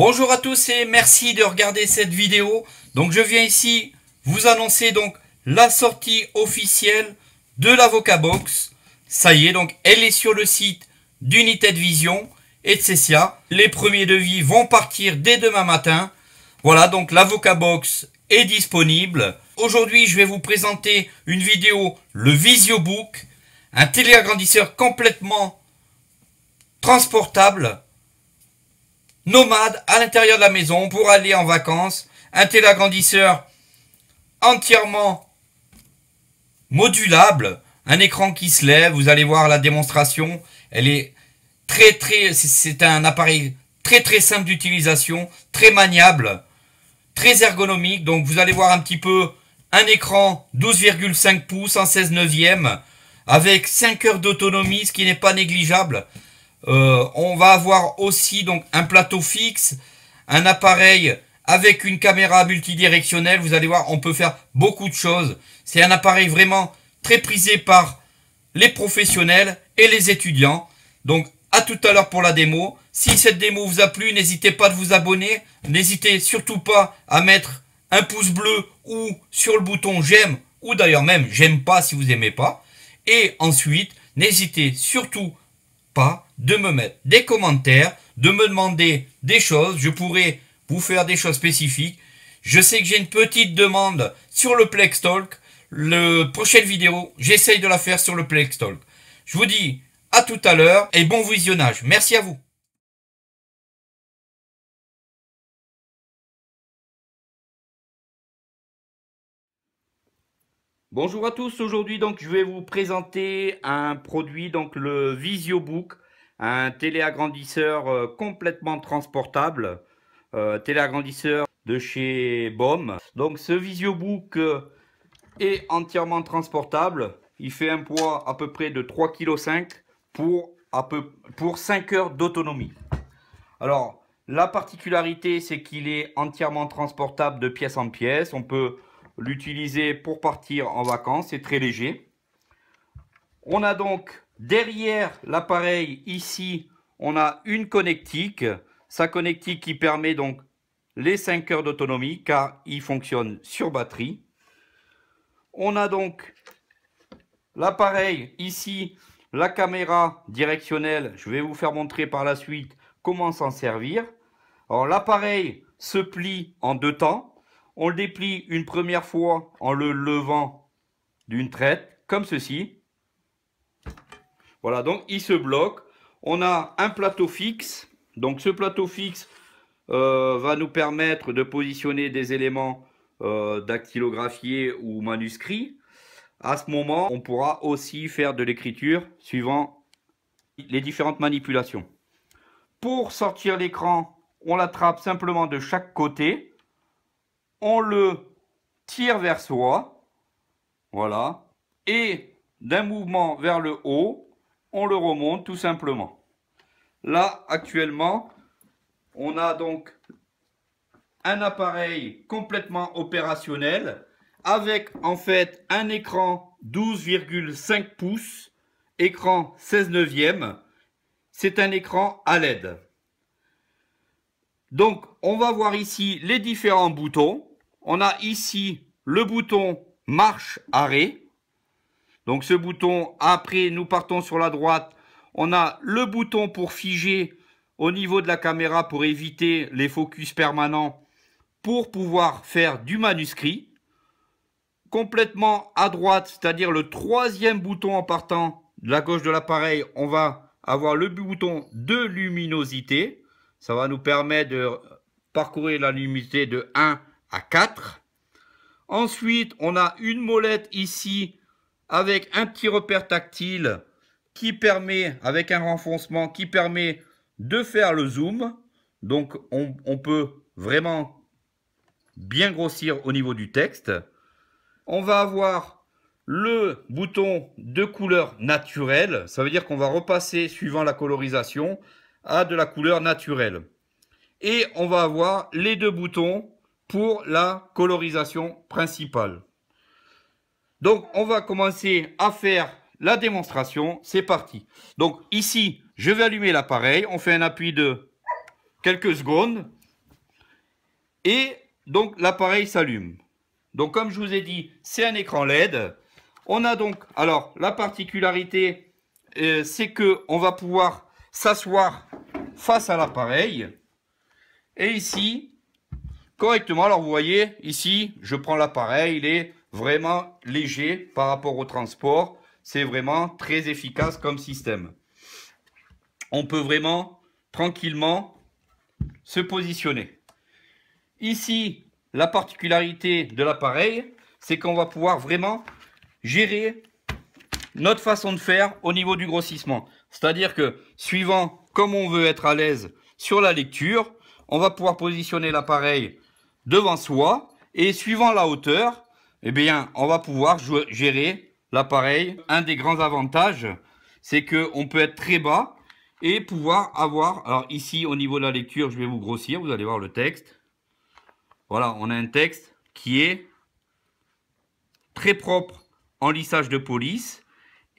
Bonjour à tous et merci de regarder cette vidéo. Donc je viens ici vous annoncer donc la sortie officielle de l'Avocat Box. Ça y est, donc elle est sur le site d'United Vision et de Les premiers devis vont partir dès demain matin. Voilà, donc l'Avocat Box est disponible. Aujourd'hui, je vais vous présenter une vidéo, le VisioBook, un téléagrandisseur complètement transportable nomade à l'intérieur de la maison pour aller en vacances. Un télagrandisseur entièrement modulable. Un écran qui se lève. Vous allez voir la démonstration. Elle est très très... C'est un appareil très très simple d'utilisation. Très maniable. Très ergonomique. Donc vous allez voir un petit peu un écran 12,5 pouces en 16 neuvième avec 5 heures d'autonomie, ce qui n'est pas négligeable. Euh, on va avoir aussi donc un plateau fixe, un appareil avec une caméra multidirectionnelle. Vous allez voir, on peut faire beaucoup de choses. C'est un appareil vraiment très prisé par les professionnels et les étudiants. Donc à tout à l'heure pour la démo. Si cette démo vous a plu, n'hésitez pas à vous abonner. N'hésitez surtout pas à mettre un pouce bleu ou sur le bouton j'aime ou d'ailleurs même j'aime pas si vous aimez pas. Et ensuite, n'hésitez surtout pas de me mettre des commentaires, de me demander des choses. Je pourrais vous faire des choses spécifiques. Je sais que j'ai une petite demande sur le Plex Talk. Le prochaine vidéo, j'essaye de la faire sur le Plex Talk. Je vous dis à tout à l'heure et bon visionnage. Merci à vous. Bonjour à tous, aujourd'hui donc je vais vous présenter un produit, donc le VisioBook un téléagrandisseur euh, complètement transportable, euh, téléagrandisseur de chez BOM. Donc ce VisioBook euh, est entièrement transportable. Il fait un poids à peu près de 3,5 kg pour, peu, pour 5 heures d'autonomie. Alors, la particularité, c'est qu'il est entièrement transportable de pièce en pièce. On peut l'utiliser pour partir en vacances. C'est très léger. On a donc Derrière l'appareil, ici, on a une connectique. Sa connectique qui permet donc les 5 heures d'autonomie car il fonctionne sur batterie. On a donc l'appareil ici, la caméra directionnelle. Je vais vous faire montrer par la suite comment s'en servir. Alors l'appareil se plie en deux temps. On le déplie une première fois en le levant d'une traite, comme ceci. Voilà, donc il se bloque. On a un plateau fixe. Donc ce plateau fixe euh, va nous permettre de positionner des éléments euh, dactylographiés ou manuscrits. À ce moment, on pourra aussi faire de l'écriture suivant les différentes manipulations. Pour sortir l'écran, on l'attrape simplement de chaque côté. On le tire vers soi. Voilà. Et d'un mouvement vers le haut, on le remonte tout simplement. Là, actuellement, on a donc un appareil complètement opérationnel avec en fait un écran 12,5 pouces, écran 16 neuvième. C'est un écran à LED. Donc, on va voir ici les différents boutons. On a ici le bouton marche-arrêt. Donc ce bouton, après nous partons sur la droite, on a le bouton pour figer au niveau de la caméra pour éviter les focus permanents pour pouvoir faire du manuscrit. Complètement à droite, c'est-à-dire le troisième bouton en partant de la gauche de l'appareil, on va avoir le bouton de luminosité. Ça va nous permettre de parcourir la luminosité de 1 à 4. Ensuite, on a une molette ici avec un petit repère tactile qui permet, avec un renfoncement, qui permet de faire le zoom. Donc, on, peut vraiment bien grossir au niveau du texte. On va avoir le bouton de couleur naturelle. Ça veut dire qu'on va repasser, suivant la colorisation, à de la couleur naturelle. Et on va avoir les deux boutons pour la colorisation principale. Donc, on va commencer à faire la démonstration. C'est parti. Donc, ici, je vais allumer l'appareil. On fait un appui de quelques secondes. Et donc, l'appareil s'allume. Donc, comme je vous ai dit, c'est un écran LED. On a donc, alors, la particularité, euh, c'est qu'on va pouvoir s'asseoir face à l'appareil. Et ici, correctement, alors vous voyez, ici, je prends l'appareil, il est vraiment léger par rapport au transport. C'est vraiment très efficace comme système. On peut vraiment tranquillement se positionner. Ici, la particularité de l'appareil, c'est qu'on va pouvoir vraiment gérer notre façon de faire au niveau du grossissement. C'est-à-dire que suivant comme on veut être à l'aise sur la lecture, on va pouvoir positionner l'appareil devant soi et suivant la hauteur, eh bien, on va pouvoir gérer l'appareil. Un des grands avantages, c'est qu'on peut être très bas et pouvoir avoir... Alors ici, au niveau de la lecture, je vais vous grossir, vous allez voir le texte. Voilà, on a un texte qui est très propre en lissage de police.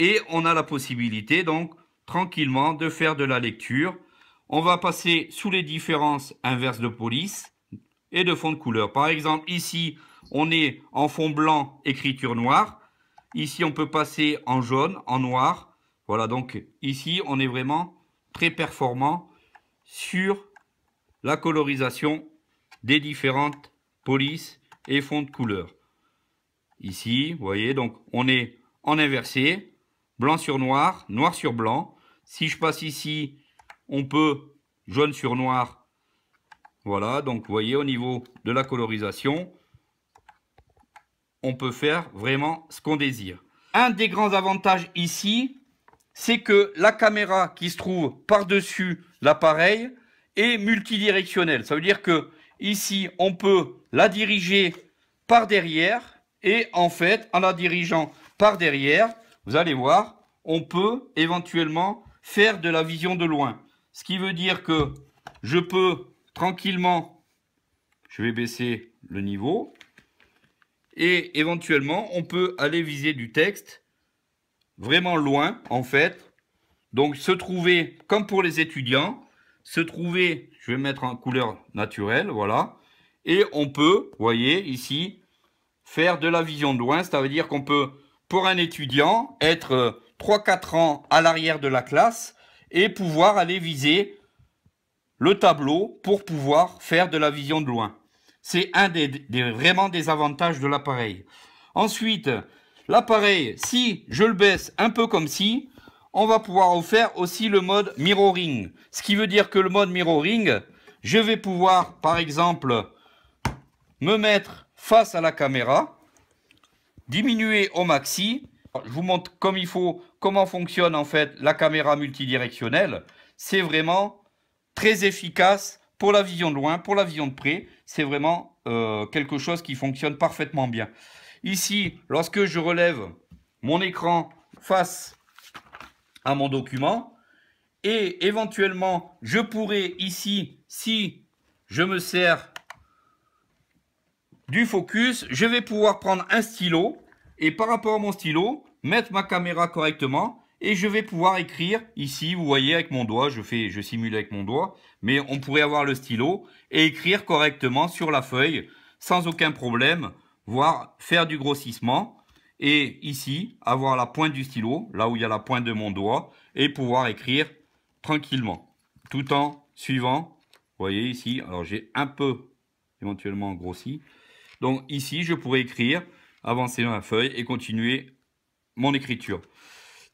Et on a la possibilité, donc, tranquillement, de faire de la lecture. On va passer sous les différences inverses de police et de fond de couleur. Par exemple, ici, on est en fond blanc, écriture noire. Ici, on peut passer en jaune, en noir. Voilà, donc ici, on est vraiment très performant sur la colorisation des différentes polices et fonds de couleur. Ici, vous voyez, donc on est en inversé, blanc sur noir, noir sur blanc. Si je passe ici, on peut jaune sur noir. Voilà, donc vous voyez, au niveau de la colorisation, on peut faire vraiment ce qu'on désire. Un des grands avantages ici, c'est que la caméra qui se trouve par-dessus l'appareil est multidirectionnelle. Ça veut dire que ici, on peut la diriger par derrière et en fait, en la dirigeant par derrière, vous allez voir, on peut éventuellement faire de la vision de loin. Ce qui veut dire que je peux tranquillement, je vais baisser le niveau, et éventuellement, on peut aller viser du texte vraiment loin, en fait. Donc, se trouver, comme pour les étudiants, se trouver, je vais mettre en couleur naturelle, voilà. Et on peut, voyez, ici, faire de la vision de loin. Ça veut dire qu'on peut, pour un étudiant, être 3-4 euh, ans à l'arrière de la classe et pouvoir aller viser le tableau pour pouvoir faire de la vision de loin. C'est un des, vraiment des avantages de l'appareil. Ensuite, l'appareil, si je le baisse un peu comme si, on va pouvoir faire aussi le mode mirroring. Ce qui veut dire que le mode mirroring, je vais pouvoir, par exemple, me mettre face à la caméra, diminuer au maxi. Je vous montre comme il faut comment fonctionne en fait la caméra multidirectionnelle. C'est vraiment très efficace pour la vision de loin, pour la vision de près, c'est vraiment euh, quelque chose qui fonctionne parfaitement bien. Ici, lorsque je relève mon écran face à mon document, et éventuellement, je pourrais ici, si je me sers du focus, je vais pouvoir prendre un stylo, et par rapport à mon stylo, mettre ma caméra correctement, et je vais pouvoir écrire ici, vous voyez avec mon doigt, je fais, je simule avec mon doigt, mais on pourrait avoir le stylo et écrire correctement sur la feuille sans aucun problème, voire faire du grossissement et ici avoir la pointe du stylo, là où il y a la pointe de mon doigt et pouvoir écrire tranquillement tout en suivant, vous voyez ici, alors j'ai un peu éventuellement grossi, donc ici je pourrais écrire, avancer dans la feuille et continuer mon écriture.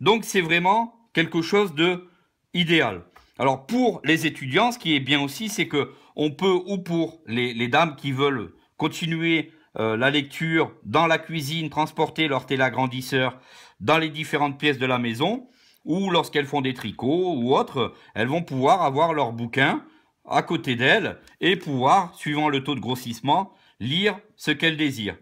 Donc c'est vraiment quelque chose de idéal. Alors pour les étudiants, ce qui est bien aussi, c'est que on peut, ou pour les, dames qui veulent continuer euh, la lecture dans la cuisine, transporter leur télagrandisseur dans les différentes pièces de la maison, ou lorsqu'elles font des tricots ou autres, elles vont pouvoir avoir leur bouquin à côté d'elles et pouvoir, suivant le taux de grossissement, lire ce qu'elles désirent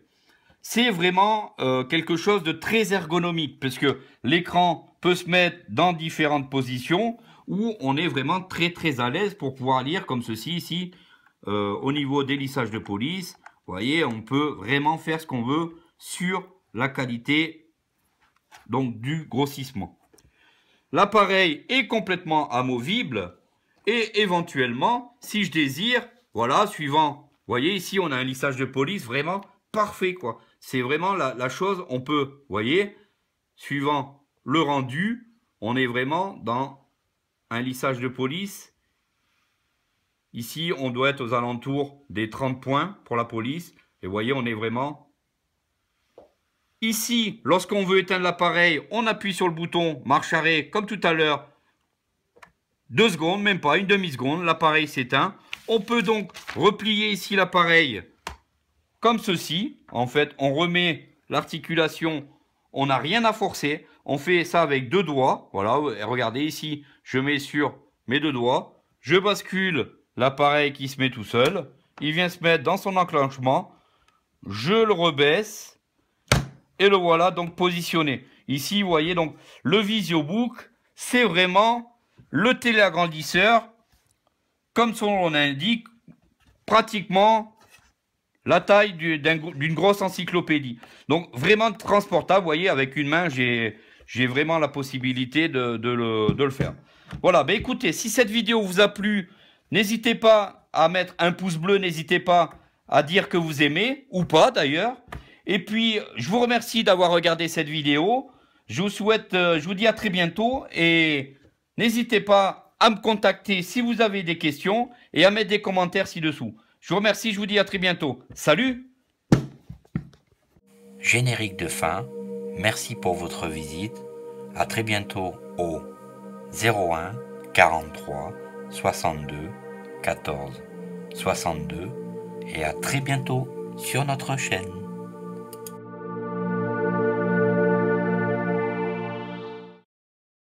c'est vraiment euh, quelque chose de très ergonomique, parce que l'écran peut se mettre dans différentes positions où on est vraiment très très à l'aise pour pouvoir lire comme ceci ici, euh, au niveau des lissages de police. Vous voyez, on peut vraiment faire ce qu'on veut sur la qualité donc du grossissement. L'appareil est complètement amovible et éventuellement, si je désire, voilà, suivant, vous voyez ici, on a un lissage de police vraiment parfait, quoi. C'est vraiment la, chose, on peut, vous voyez, suivant le rendu, on est vraiment dans un lissage de police. Ici, on doit être aux alentours des 30 points pour la police. Et vous voyez, on est vraiment... Ici, lorsqu'on veut éteindre l'appareil, on appuie sur le bouton marche arrêt, comme tout à l'heure. Deux secondes, même pas, une demi-seconde, l'appareil s'éteint. On peut donc replier ici l'appareil comme ceci. En fait, on remet l'articulation, on n'a rien à forcer. On fait ça avec deux doigts. Voilà, regardez ici, je mets sur mes deux doigts. Je bascule l'appareil qui se met tout seul. Il vient se mettre dans son enclenchement. Je le rebaisse. Et le voilà donc positionné. Ici, vous voyez donc le VisioBook, c'est vraiment le téléagrandisseur, comme son nom l'indique, pratiquement la taille d'une grosse encyclopédie. Donc vraiment transportable, vous voyez, avec une main, j'ai vraiment la possibilité de, le, faire. Voilà, bah écoutez, si cette vidéo vous a plu, n'hésitez pas à mettre un pouce bleu, n'hésitez pas à dire que vous aimez, ou pas d'ailleurs. Et puis, je vous remercie d'avoir regardé cette vidéo. Je vous souhaite, euh, je vous dis à très bientôt et n'hésitez pas à me contacter si vous avez des questions et à mettre des commentaires ci-dessous. Je vous remercie, je vous dis à très bientôt. Salut Générique de fin, merci pour votre visite. À très bientôt au 01 43 62 14 62 et à très bientôt sur notre chaîne.